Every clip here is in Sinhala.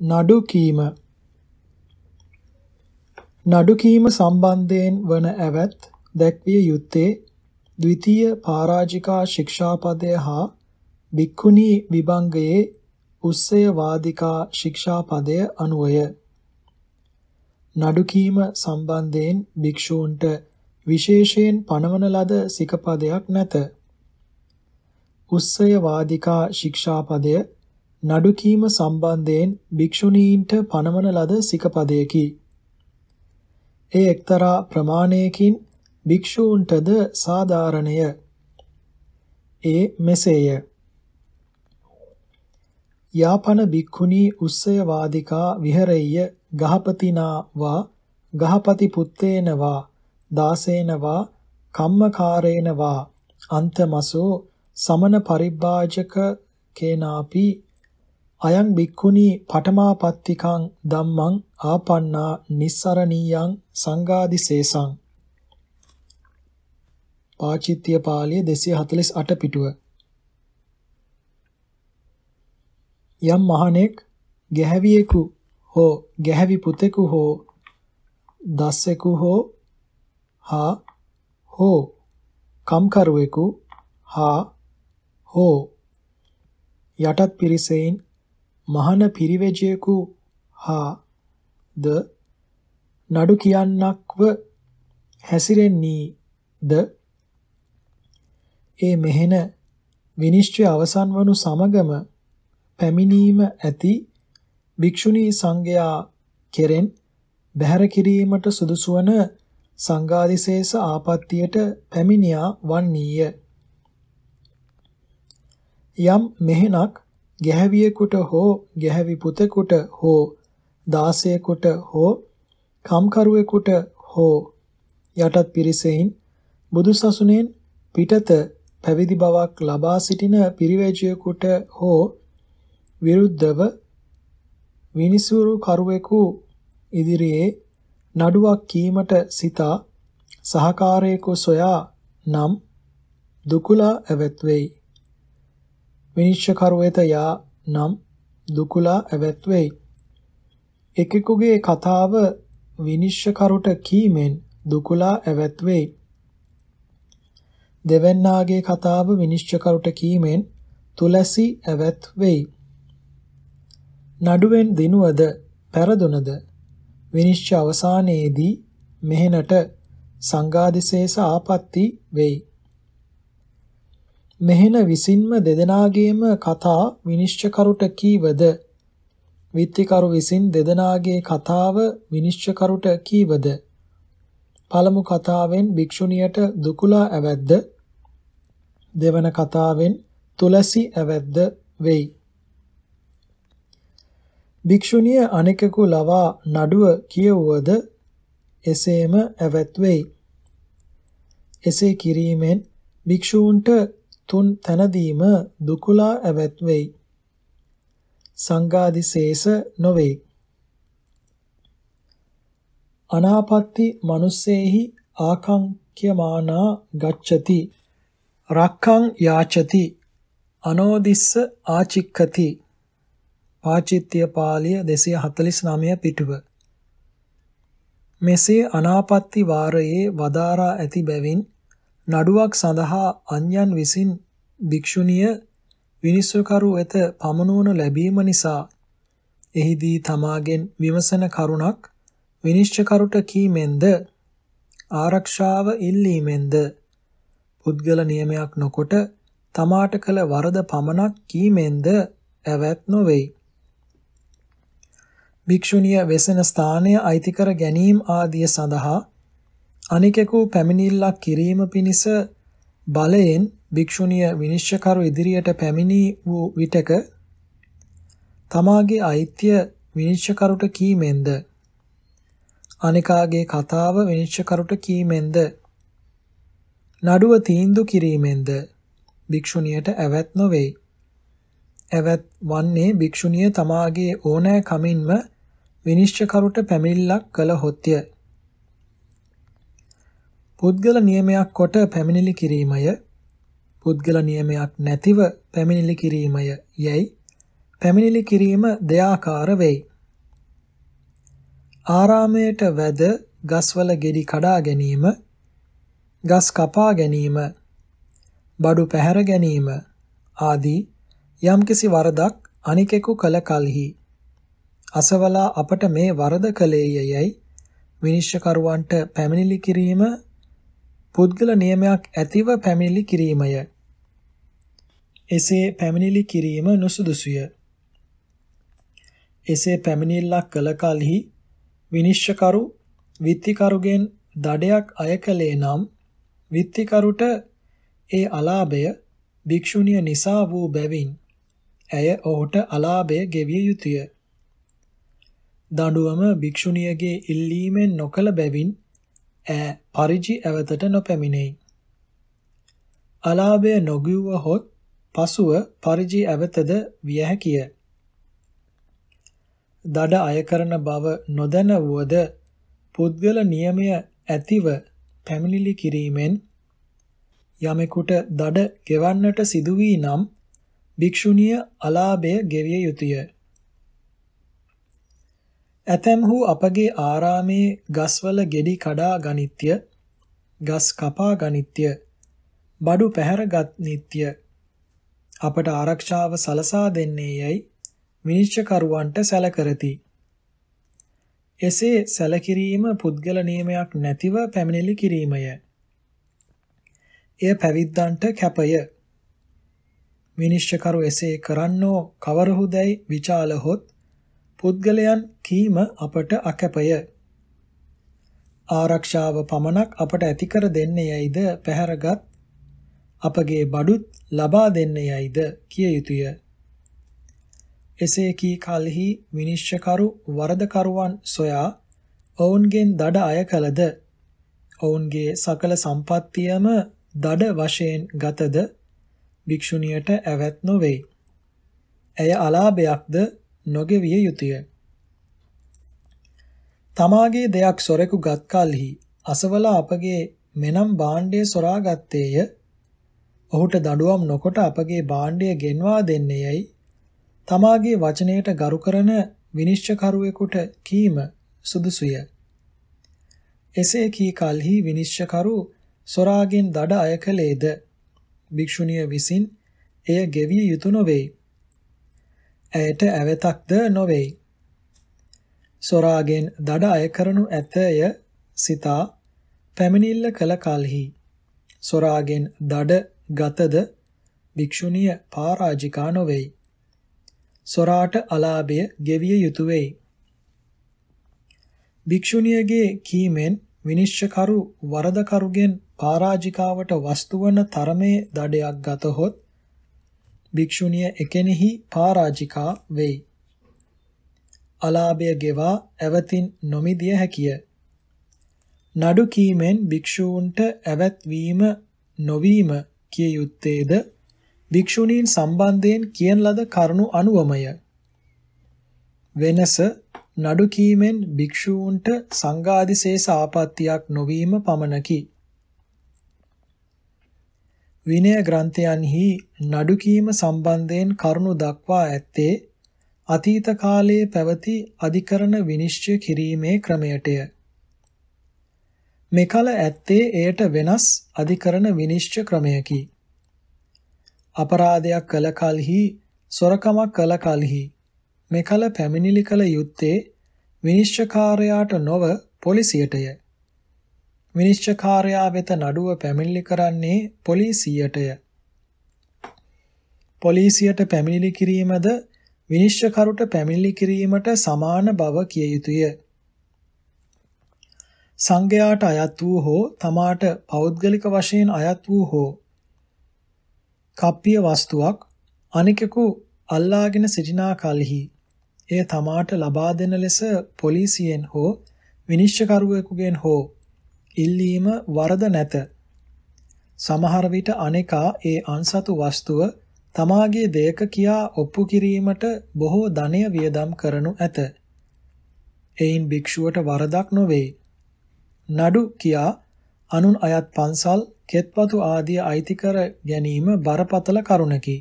නඩු කීම නඩු කීම සම්බන්ධයෙන් වන ඇවැත් දැක්විය යුත්තේ ද්විතීය පරාජිකා ශික්ෂාපදය හා භික්ඛුණී විභංගයේ උස්සය වාදිකා ශික්ෂාපදය අනුවය නඩු කීම සම්බන්ධයෙන් භික්ෂූන්ට විශේෂයෙන් පනවන ලද සිකපදයක් නැත උස්සය වාදිකා ශික්ෂාපදය නඩු කීම සම්බන්ධයෙන් භික්ෂුණීන්ට පනවන ලද සිකපදයකි. ඒ එක්තරා ප්‍රමාණයකින් භික්ෂූන්ටද සාධාරණය. ඒ මෙසේය. යාපන භික්ඛුණී උස්සය වාදිකා විහෙරෙය්‍ය ගහපතිනා වා ගහපති පුත්තේන වා දාසේන වා කම්මකාරේන වා අන්තමසෝ සමන පරිබ්බාජක කේනාපි අයං භික්ඛුනි පඨමාපත්තිකං ධම්මං ආපන්නා nissaraniyan සංගාදිසේසං පාචිත්‍ය පාළිය 248 පිටුව යම් මහණෙක් ගැහැවියෙකු හෝ ගැහැවි පුතෙකු හෝ දස්සෙකු හෝ හා හෝ කම්කරුවෙකු හා හෝ යටත් පිරිසෙයින් මහන පිරිවැජියෙකු හා ද නඩු කියන්නක්ව හැසිරෙන්නේ ද ඒ මෙහෙන විනිශ්චය අවසන් වනු සමගම පැමිණීම ඇති භික්ෂුණී සංඝයා කෙරෙන් බැහැර කිරීමට සුදුසු වන සංඝාදිශේෂ ආපත්තියට පැමිණියා වන්නේය. යම් මෙහෙණක් ගැහැවියෙකුට හෝ ගැහැවි පුතෙකුට හෝ දාසයෙකුට හෝ කම්කරුවෙකුට හෝ යටත් පිරිසෙයින් බුදුසසුනෙන් පිටත පැවිදි බවක් ලබා සිටින පිරිවැජියෙකුට හෝ විරුද්ධව විනිසුරු කරුවෙකු ඉදිරියේ නඩුවක් කීමට සිතා සහකාරයෙකු සොයා නම් දුකුලා ඇවැත්වෙයි. විනිශ්චයකරු වෙත යා නම් දුකුලා ඇවැත් වෙයි. එකෙකුගේ කතාව විනිශ්චයකරුට කීමෙන් දුකුලා ඇවැත් වෙයි. දෙවන්නාගේ කතාව විනිශ්චයකරුට කීමෙන් තුලසි ඇවැත් වෙයි. නඩුවෙන් දිනුවද පෙරදුනද විනිශ්චය අවසානයේදී මෙහෙණට සංඝාදිශේෂ ආපත්‍ති වෙයි. මෙහෙණ විසින්ම දෙදෙනාගේම කතා විනිශ්චයකරුට කීවද? විත්තිකරු විසින් දෙදෙනාගේ කතාව විනිශ්චයකරුට කීවද? පළමු කතාවෙන් භික්ෂුණියට දුකුලා ඇවැද්ද? දෙවන කතාවෙන් තුලසි ඇවැද්ද වෙයි. භික්ෂුණිය අනෙකෙකු ලවා නඩුව කියවුවද එසේම ඇවැත් වෙයි. එසේ කිරීමෙන් භික්ෂූන්ට තුන් තනදීම දුකලා ඇවැත් වෙයි. සංගාදිශේෂ නොවේ. අනාපත්ති මිනිස්සෙහි ආකංක්‍යමානා ගච්ඡති. රක්ඛං යාචති. අනෝදිස්ස ආචික්ඛති. පාචිත්‍ය පාළිය 249 පිටුව. මෙසේ අනාපත්ති වාරයේ වදාරා ඇති බැවින් නඩුවක් සඳහා අන්යන් විසින් භික්ෂුණිය විනිශ්චයකරු වෙත පමනවනු ලැබීම නිසා එහිදී තමාගෙන් විමසන කරුණක් විනිශ්චයකරුට කීමෙන්ද ආරක්ෂාව ඉල්ලීමෙන්ද පුද්ගල නියමයක් නොකොට තමාට කළ වරද පමණක් කීමෙන්ද ඇවැත් නොවේයි. භික්ෂුණිය වෙසෙන ස්ථානය අයිති කර ගැනීම ආදිය සඳහා අනිකෙකු පැමිණිල්ලක් කිරීම පිණිස බලයෙන් භික්ෂුණිය විනිශ්චයකරු ඉදිරියට පැමිණී වූ විටක තමාගේ අයිත්‍ය විනිශ්චයකරුට කීමෙන්ද අනිකාගේ කතාව විනිශ්චයකරුට කීමෙන්ද නඩුව තීන්දු කිරීමෙන්ද භික්ෂුණියට ඇවැත් නොවේ. ඇවැත් වන්නේ භික්ෂුණිය තමාගේ ඕනෑ කමින්ම විනිශ්චකරුට පැමිණිල්ලක් කළ හොත්ය. පුද්ගල නියමයක් කොට පැමිණිලි කිරීමය පුද්ගල නියමයක් නැතිව පැමිණිලි කිරීමය යැයි පැමිණිලි කිරීම දෙයාකාර වෙයි. ආරාමයට වැද ගස්වල ගෙඩි කඩා ගැනීම ගස් කපා ගැනීම බඩු පැහැර ගැනීම ආදී යම්කිසි වරදක් අනිකෙකු කළ කලෙහි අසවලා අපට මේ වරද කළේය යැයි විනිශ්චකරුවන්ට පැමිණිලි කිරීම පුද්ගල නියමයක් ඇතිව පැමිණිලි කිරීමය. එසේ පැමිණිලි කිරීම නුසුදුසුය. එසේ පැමිණිල්ලක් කළ කලෙහි විනිශ්චකරු විත්තිකරුගෙන් දඩයක් අය කළේ නම් විත්තිකරුට ඒ අලාභය භික්ෂුණිය නිසා වූ බැවින් ඇය ඔහුට අලාභය ගෙවිය යුතුය. දඬුවම භික්ෂුණියගේ ඉල්ලීමෙන් නොකළ බැවින් ඈ පරිජි ඇවතට නොපැමිණෙයි. අලාභය නොගිව්ව හොත් පසුව පරිජි ඇවතද විය හැකිය. දඩ අය කරන බව නොදැන වුවද පුද්ගල නියමය ඇතිව පැමිණිලි කිරීමෙන් යමෙකුට දඩ ගෙවන්නට සිදු වී නම් භික්ෂුණිය අලාභය ගෙවිය යුතුය. ඇතැම්හු අපගේ ආරාමේ ගස්වල ගෙඩි කඩා ගනිත්‍ය, ගස් කපා ගනිත්‍ය, බඩු පැහැර ගනිත්‍ය අපට ආරක්ෂාව සලසා දෙන්නේ යයි විනිශ්චයකරුවන්ට සැලකරති. එසේ සැලකිරීම පුද්ගල නියමයක් නැතිව පැමිණිලි කිරීමය. එය පැවිද්දන්ට කැපය. විනිශ්චයකරු එසේ කරන්නෝ කවරහුදැයි විචාලහොත් පුද්ගලයන් කීම අපට අකැපය. ආරක්ෂාව පමණක් අපට ඇති කර දෙන්නේ යයිද පැහැරගත් අපගේ බඩුත් ලබා දෙන්නේ යයිද කිය යුතුය. එසේ කී කලෙහි විනිශ්චකරු වරදකරුවන් සොයා ඔවුන්ගෙන් දඩ අය කළද ඔවුන්ගේ සකල සම්පත්තියම දඩ වශයෙන් ගතද භික්ෂුණියට ඇවැත් නොවේ. ඇය අලාභයක්ද නොගෙවිය යුතුය. තමාගේ දෙයක් සොරෙකු ගත් කලෙහි අසවලා අපගේ මෙනම් භාණ්ඩය සොරා ගත්තේය. ඔහුට දඬුවම් නොකොට අපගේ භාණ්ඩය ගෙන්වා දෙන්නේයයි තමාගේ වචනයට ගරු කරන විනිශ්චකරුවෙකුට කීම සුදුසුය. එසේ කී කලෙහි විනිශ්චකරු සොරාගෙන් දඩ අය කළේද භික්ෂුණිය විසින් එය ගෙවිය යුතුය නොවේ. ඇයට ඇවතක්ද නොවේයි. සොරාගෙන් දඩ අය කරනු ඇතය සිතා පැමිණිල්ල කළ කලෙහි සොරාගෙන් දඩ ගතද භික්ෂුණිය පරාජිකා නොවේයි. සොරාට අලාභය ගෙවිය යුතුය වෙයි. භික්ෂුණියගේ කීමෙන් විනිශ්චකරු වරදකරුගෙන් පරාජිකාවට වස්තු වන තරමේ දඩයක් ගතහොත් භික්ෂුණිය එකෙනෙහි පරාජිකා වෙයි. අලාභය ගෙවා ඇවතින් නොමිදිය හැකිය. නඩු කීමෙන් භික්ෂූන්ට ඇවැත්වීම නොවීම කිය යුත්තේද භික්ෂුණීන් සම්බන්ධයෙන් කියන ලද කරුණු අනුවමය. වෙනස නඩු කීමෙන් භික්ෂූන්ට සංඝාදිශේෂ ආපත්‍යක් නොවීම පමණකි. විනය ග්‍රන්ථයන්හි නඩුකීම සම්බන්ධයෙන් කරුණු දක්වා ඇත්තේ අතීත කාලයේ පැවති අධිකරණ විනිශ්චය කිරීමේ ක්‍රමයටය. මෙකල ඇත්තේ එයට වෙනස් අධිකරණ විනිශ්චය ක්‍රමයකි. අපරාධයක් කළ කලෙහි සොරකමක් කළ කලෙහි මෙකල පැමිණිලි කළ යුත්තේ විනිශ්චකාරයාට නොව පොලිසියටය. විනිශ්චයකාරයා වෙත නඩුව පැමිණිලි කරන්නේ පොලිසියටය. පොලිසියට පැමිණිලි කිරීමද විනිශ්චයකරුට පැමිණිලි කිරීමට සමාන බව කිය යුතුය. සංඝයාට අයත් වූ හෝ තමාට පෞද්ගලික වශයෙන් අයත් වූ හෝ කප්පිය වස්තුවක් අනිකෙකු අල්ලාගෙන සිටිනා කලෙහි එය තමාට ලබා දෙන ලෙස පොලිසියෙන් හෝ විනිශ්චයකරුවෙකුගෙන් හෝ ඉල්ලීම වරද නැත. සමහර විට අනේකා ඒ අන්සතු වස්තුව තමාගේ දෙයක කියා ඔප්පු කිරීමට බොහෝ ධනය වියදම් කරනු ඇත. එයින් භික්ෂුවට වරදක් නොවේ. නඩු කියා අනුන් අයත් පන්සල්, කෙත්වතු ආදී අයිති කර ගැනීම බරපතල කරුණකි.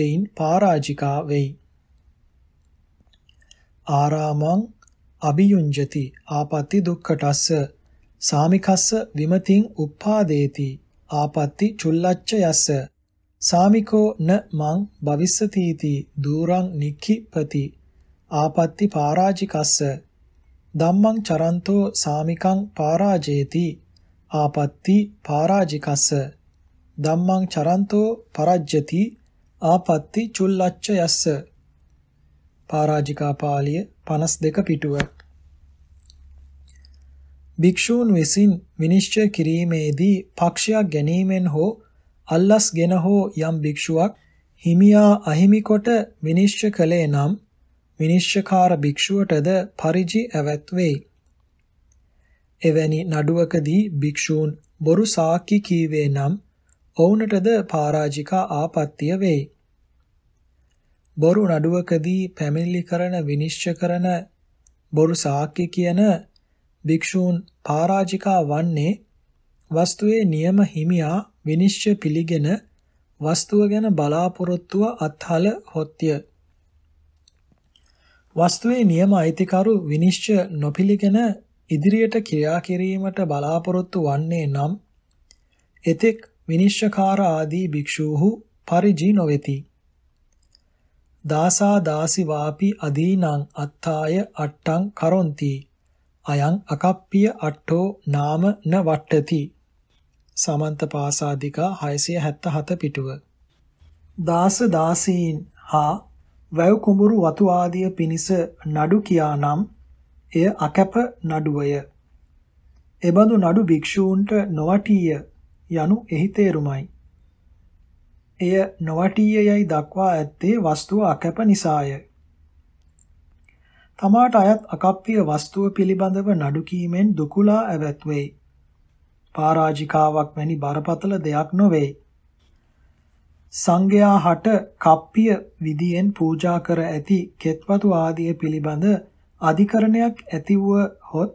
එයින් පරාජිකා වෙයි. ආරාමං අභියුංජති ආපත්‍ති දුක්ඛටස්ස සාමිකස්ස විමතින් උප්පාදේති ආපත්‍ති චුල්ලච්ච යස්ස සාමිකෝ න මං භවිස්සතිති දූරං නික්ඛිපති ආපත්‍ති පරාජිකස්ස ධම්මං චරන්තෝ සාමිකං පරාජේති ආපත්‍ති පරාජිකස්ස ධම්මං චරන්තෝ පරජ්ජති ආපත්‍ති චුල්ලච්ච යස්ස පරාජිකා පාළිය 52 පිටුව භික්ෂූන් විසින් විනිශ්චය කිරීමේදී පක්ෂයක් ගැනීමෙන් හෝ අල්ලස්ගෙන හෝ යම් භික්ෂුවක් හිමියා අහිමි කොට විනිශ්චය කළේ නම් විනිශ්චකාර භික්ෂුවටද පරිජි ඇවත් වෙයි. එවැනි නඩුවකදී භික්ෂූන් බොරු සාකි කීවේ නම් ඔවුන්ටද පරාජිකා ආපත්‍ය වෙයි. බොරු නඩුවකදී පැමිණිලි කරන විනිශ්චය කරන බොරු සාක්කි කියන භික්ෂූන් පරාජිකා වන්නේ වස්තුවේ නියම හිමියා විනිශ්චය පිළිගෙන වස්තුව ගැන බලාපොරොත්තුව අත්හල හොත්ය. වස්තුවේ නියම අයිතිකරු විනිශ්චය නොපිළිගෙන ඉදිරියට ක්‍රියා කිරීමට බලාපොරොත්තු වන්නේ නම් එතෙක් විනිශ්චකාර ආදී භික්ෂූහු පරිජී නොවේති. දාසා දාසි වාපි අදීනං අත්තාය අට්ටං කරොන්ති අයං අකප්පිය අට්ඨෝ නාම න වට්ටති සමන්ත පාසාදිකා 677 පිටුව දාස දාසීන් හා වැව් කුඹුරු වතු ආදිය පිනිස නඩු කියානම් එය අකැප නඩුවය එබඳු නඩු භික්ෂූන්ට නොවටීය යනු එහි තේරුමයි එය නොවටීය යයි දක්වා ඇත්තේ වස්තුව අකැප නිසාය තමාට අයත් අකප්පිය වස්තුව පිළිබඳව නඩු කීමෙන් දුකුලා ඇවැත් වෙයි. පරාජිකාවක් වැනි බරපතල දෙයක් නොවේ. සංඝයා හට කප්පිය විදියෙන් පූජා කර ඇති කෙත්වතු ආදිය පිළිබඳ අධිකරණයක් ඇතිව හොත්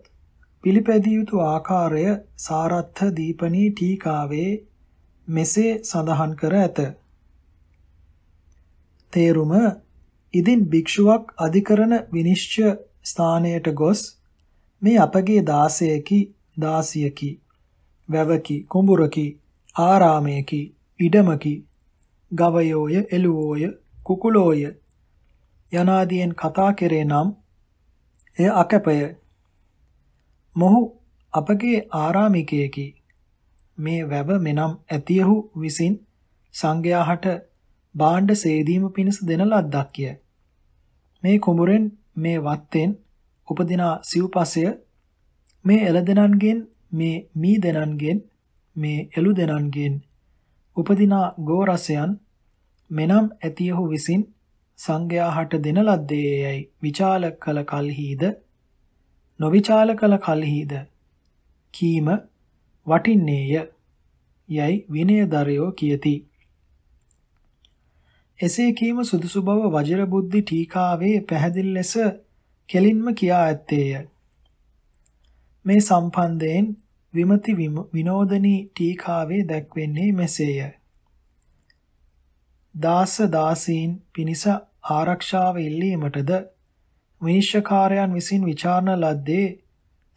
පිළිපැදිය යුතු ආකාරය සාරත්ථ දීපනී ටීකාවේ මෙසේ සඳහන් කර ඇත. තේරුම ඉදින් භික්ෂුවක් අධිකරණ විනිශ්චය ස්ථානයට ගොස් මේ අපගේ දාසයකි දාසියකි වැවකි කුඹුරකි ආරාමයකි ඉඩමකි ගවයෝය එළුවෝය කුකුලෝය යනාදීන් කතා කෙරේ නම් එය අකැපය මොහු අපගේ ආරාමිකයකි මේ වැව මෙනම් ඇතියහු විසින් සංඝයාහට භාණ්ඩ සේදීම පිණිස දෙන ලද්දක්ය මේ කුඹුරෙන් මේ වත්තෙන් උපදින සිව්පසය මේ එළදෙනන්ගෙන් මේ මී දෙනන්ගෙන් මේ එළු දෙනන්ගෙන් උපදින ගෝරසයන් මෙනම් ඇතියහු විසින් සංඝයා හට දෙන ලද්දේයයි විචාල කල කල්හිද නොවිචාල කල කල්හිද කීම වටින්නේය යයි විනයදරයෝ කියති එසේ කීම සුදුසු බව වජිර බුද්ධි ටීකාවේ පැහැදිලි ලෙස කෙලින්ම කියා ඇත්තේය. මේ සම්බන්ධයෙන් විමති විනෝදනී ටීකාවේ දැක්වෙන්නේ මෙසේය. දාස දාසීන් පිනිස ආරක්ෂාව ඉල්ලීමටද විනිශ්චකාරයන් විසින් විචාරණ ලද්දේ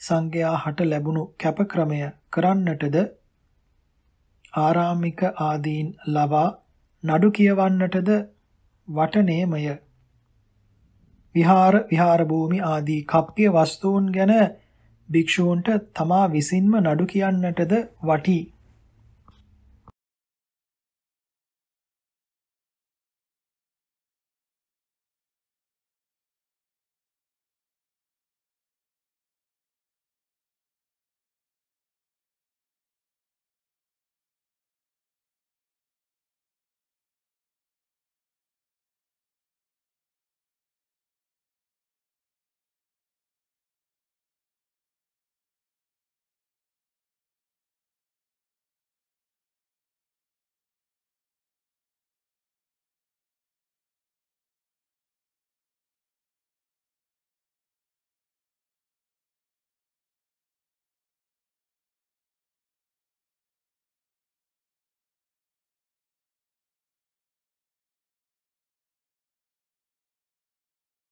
සංඝයා හට ලැබුණු කැපක්‍රමය කරන්නටද ආරාමික ආදීන් ලබා නඩු කියවන්නටද වටනේමය විහාර විහාර භූමි ආදී කප්පිය වස්තුන් ගැන භික්ෂූන්ට තමා විසින්ම නඩු කියන්නටද වටී